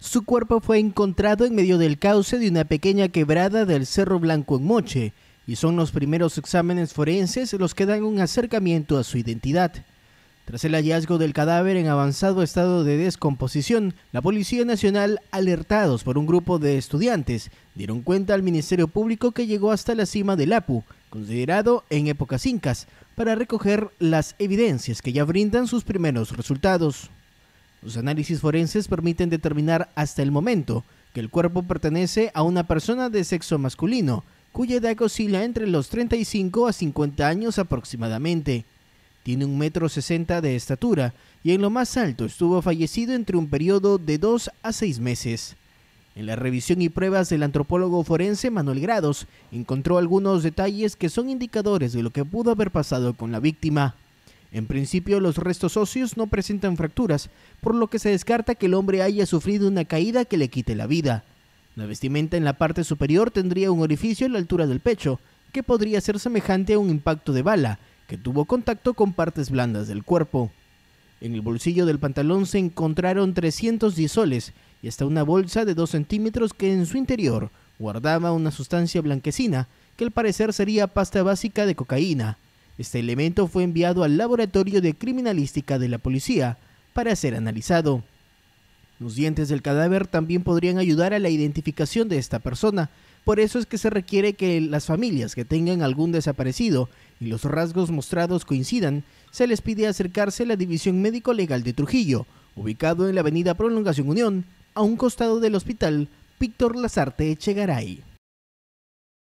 Su cuerpo fue encontrado en medio del cauce de una pequeña quebrada del Cerro Blanco en Moche, y son los primeros exámenes forenses los que dan un acercamiento a su identidad. Tras el hallazgo del cadáver en avanzado estado de descomposición, la Policía Nacional, alertados por un grupo de estudiantes, dieron cuenta al Ministerio Público que llegó hasta la cima del APU, considerado en épocas incas, para recoger las evidencias que ya brindan sus primeros resultados. Los análisis forenses permiten determinar hasta el momento que el cuerpo pertenece a una persona de sexo masculino, cuya edad oscila entre los 35 a 50 años aproximadamente. Tiene un metro sesenta de estatura y en lo más alto estuvo fallecido entre un periodo de dos a seis meses. En la revisión y pruebas del antropólogo forense Manuel Grados encontró algunos detalles que son indicadores de lo que pudo haber pasado con la víctima. En principio, los restos óseos no presentan fracturas, por lo que se descarta que el hombre haya sufrido una caída que le quite la vida. La vestimenta en la parte superior tendría un orificio en la altura del pecho, que podría ser semejante a un impacto de bala, que tuvo contacto con partes blandas del cuerpo. En el bolsillo del pantalón se encontraron 310 soles y hasta una bolsa de 2 centímetros que en su interior guardaba una sustancia blanquecina que al parecer sería pasta básica de cocaína. Este elemento fue enviado al laboratorio de criminalística de la policía para ser analizado. Los dientes del cadáver también podrían ayudar a la identificación de esta persona. Por eso es que se requiere que las familias que tengan algún desaparecido y los rasgos mostrados coincidan, se les pide acercarse a la División Médico Legal de Trujillo, ubicado en la avenida Prolongación Unión, a un costado del hospital Víctor Lazarte Echegaray.